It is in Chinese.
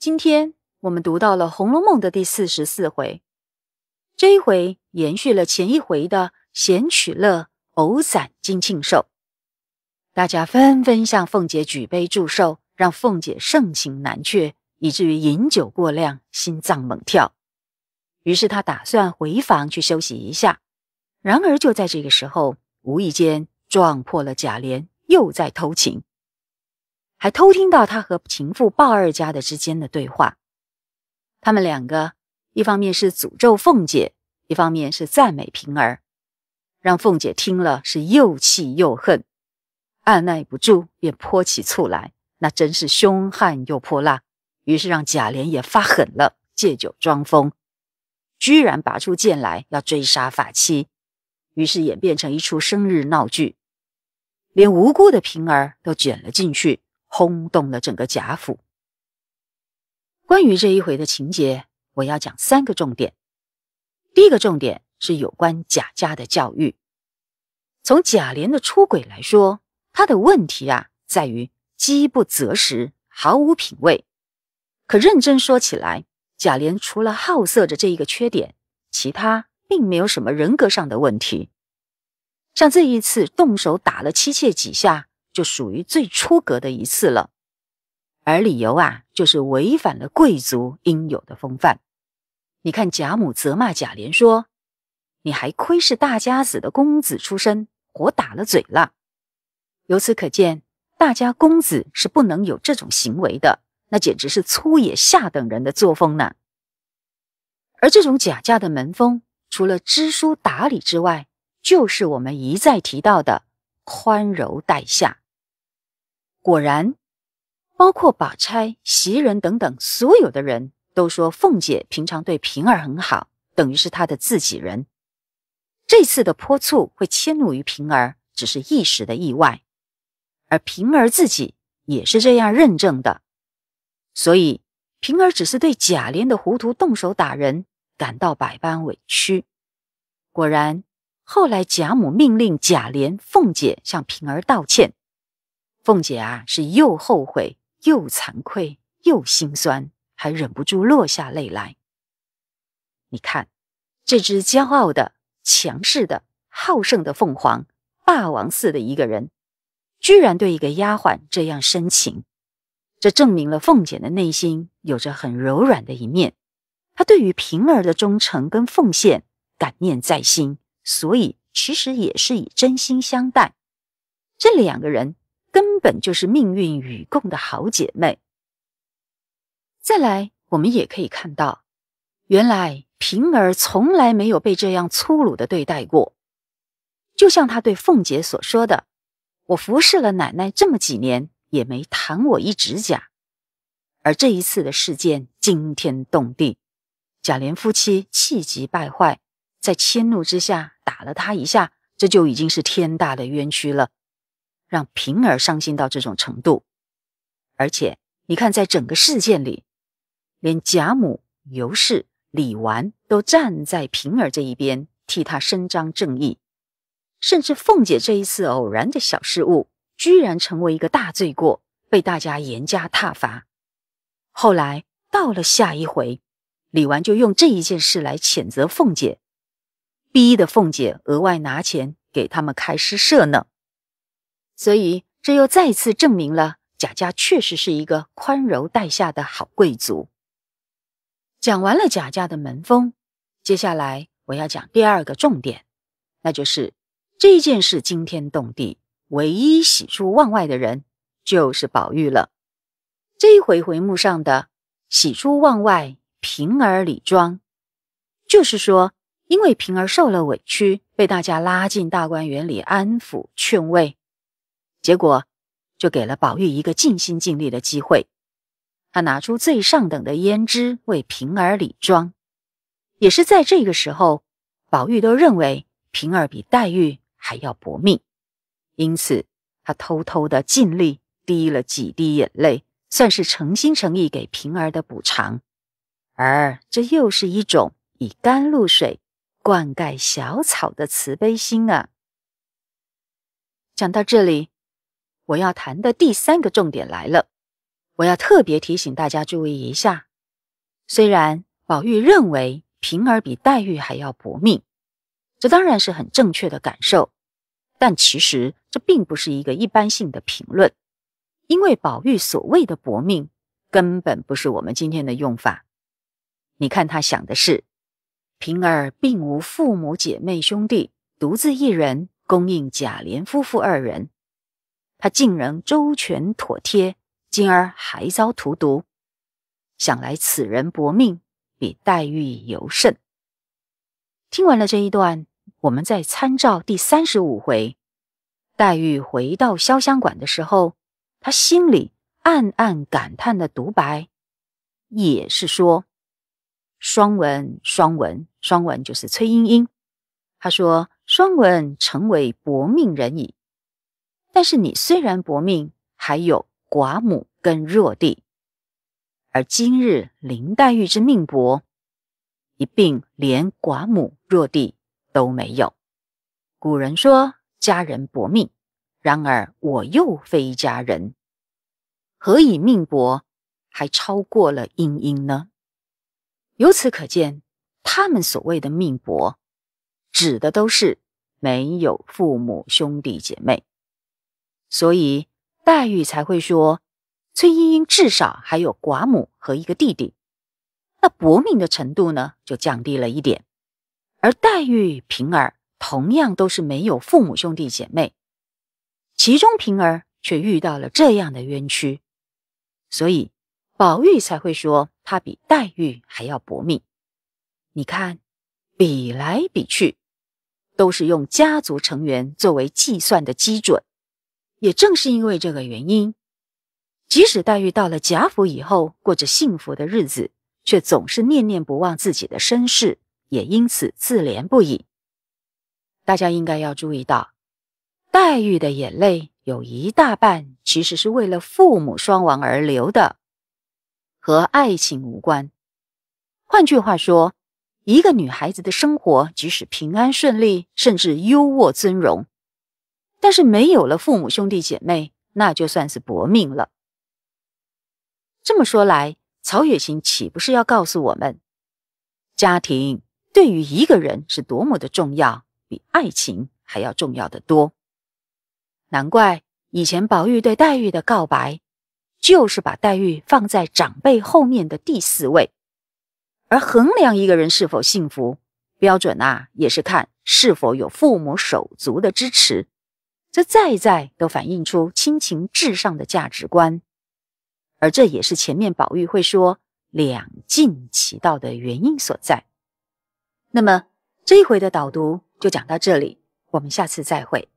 今天我们读到了《红楼梦》的第四十四回，这一回延续了前一回的“闲取乐，偶散金庆寿”，大家纷纷向凤姐举杯祝寿，让凤姐盛情难却，以至于饮酒过量，心脏猛跳。于是她打算回房去休息一下，然而就在这个时候，无意间撞破了贾琏又在偷情。还偷听到他和情妇鲍二家的之间的对话，他们两个一方面是诅咒凤姐，一方面是赞美平儿，让凤姐听了是又气又恨，按耐不住便泼起醋来，那真是凶悍又泼辣。于是让贾琏也发狠了，借酒装疯，居然拔出剑来要追杀法妻，于是演变成一出生日闹剧，连无辜的平儿都卷了进去。轰动了整个贾府。关于这一回的情节，我要讲三个重点。第一个重点是有关贾家的教育。从贾琏的出轨来说，他的问题啊在于饥不择食，毫无品味。可认真说起来，贾琏除了好色着这一个缺点，其他并没有什么人格上的问题。像这一次动手打了妻妾几下。就属于最出格的一次了，而理由啊，就是违反了贵族应有的风范。你看贾母责骂贾琏说：“你还亏是大家子的公子出身，活打了嘴了。”由此可见，大家公子是不能有这种行为的，那简直是粗野下等人的作风呢。而这种贾家的门风，除了知书达理之外，就是我们一再提到的宽柔待下。果然，包括宝钗、袭人等等所有的人都说，凤姐平常对平儿很好，等于是她的自己人。这次的泼醋会迁怒于平儿，只是一时的意外，而平儿自己也是这样认证的。所以，平儿只是对贾琏的糊涂动手打人感到百般委屈。果然，后来贾母命令贾琏、凤姐向平儿道歉。凤姐啊，是又后悔又惭愧又心酸，还忍不住落下泪来。你看，这只骄傲的、强势的、好胜的凤凰，霸王似的一个人，居然对一个丫鬟这样深情，这证明了凤姐的内心有着很柔软的一面。她对于平儿的忠诚跟奉献感念在心，所以其实也是以真心相待。这两个人。根本就是命运与共的好姐妹。再来，我们也可以看到，原来平儿从来没有被这样粗鲁的对待过，就像他对凤姐所说的：“我服侍了奶奶这么几年，也没弹我一指甲。”而这一次的事件惊天动地，贾琏夫妻气急败坏，在迁怒之下打了他一下，这就已经是天大的冤屈了。让平儿伤心到这种程度，而且你看，在整个事件里，连贾母、尤氏、李纨都站在平儿这一边，替她伸张正义。甚至凤姐这一次偶然的小失误，居然成为一个大罪过，被大家严加挞伐。后来到了下一回，李纨就用这一件事来谴责凤姐，逼得凤姐额外拿钱给他们开诗社呢。所以，这又再次证明了贾家确实是一个宽柔待下的好贵族。讲完了贾家的门风，接下来我要讲第二个重点，那就是这件事惊天动地，唯一喜出望外的人就是宝玉了。这一回回目上的“喜出望外”，平儿李庄”，就是说，因为平儿受了委屈，被大家拉进大观园里安抚劝慰。结果就给了宝玉一个尽心尽力的机会。他拿出最上等的胭脂为平儿理妆，也是在这个时候，宝玉都认为平儿比黛玉还要薄命，因此他偷偷的尽力滴了几滴眼泪，算是诚心诚意给平儿的补偿。而这又是一种以甘露水灌溉小草的慈悲心啊！讲到这里。我要谈的第三个重点来了，我要特别提醒大家注意一下。虽然宝玉认为平儿比黛玉还要薄命，这当然是很正确的感受，但其实这并不是一个一般性的评论，因为宝玉所谓的薄命根本不是我们今天的用法。你看他想的是，平儿并无父母姐妹兄弟，独自一人供应贾琏夫妇二人。他竟然周全妥帖，今儿还遭荼毒，想来此人薄命，比黛玉尤甚。听完了这一段，我们在参照第三十五回，黛玉回到潇湘馆的时候，她心里暗暗感叹的独白，也是说：“双文，双文，双文就是崔莺莺，她说双文成为薄命人矣。”但是你虽然薄命，还有寡母跟弱弟，而今日林黛玉之命薄，一并连寡母弱弟都没有。古人说家人薄命，然而我又非家人，何以命薄，还超过了莺莺呢？由此可见，他们所谓的命薄，指的都是没有父母兄弟姐妹。所以黛玉才会说，崔莺莺至少还有寡母和一个弟弟，那薄命的程度呢就降低了一点。而黛玉、平儿同样都是没有父母兄弟姐妹，其中平儿却遇到了这样的冤屈，所以宝玉才会说他比黛玉还要薄命。你看，比来比去，都是用家族成员作为计算的基准。也正是因为这个原因，即使黛玉到了贾府以后，过着幸福的日子，却总是念念不忘自己的身世，也因此自怜不已。大家应该要注意到，黛玉的眼泪有一大半其实是为了父母双亡而流的，和爱情无关。换句话说，一个女孩子的生活，即使平安顺利，甚至优渥尊荣。但是没有了父母兄弟姐妹，那就算是薄命了。这么说来，曹雪芹岂不是要告诉我们，家庭对于一个人是多么的重要，比爱情还要重要的多？难怪以前宝玉对黛玉的告白，就是把黛玉放在长辈后面的第四位。而衡量一个人是否幸福，标准啊，也是看是否有父母手足的支持。这再在都反映出亲情至上的价值观，而这也是前面宝玉会说两尽其道的原因所在。那么这一回的导读就讲到这里，我们下次再会。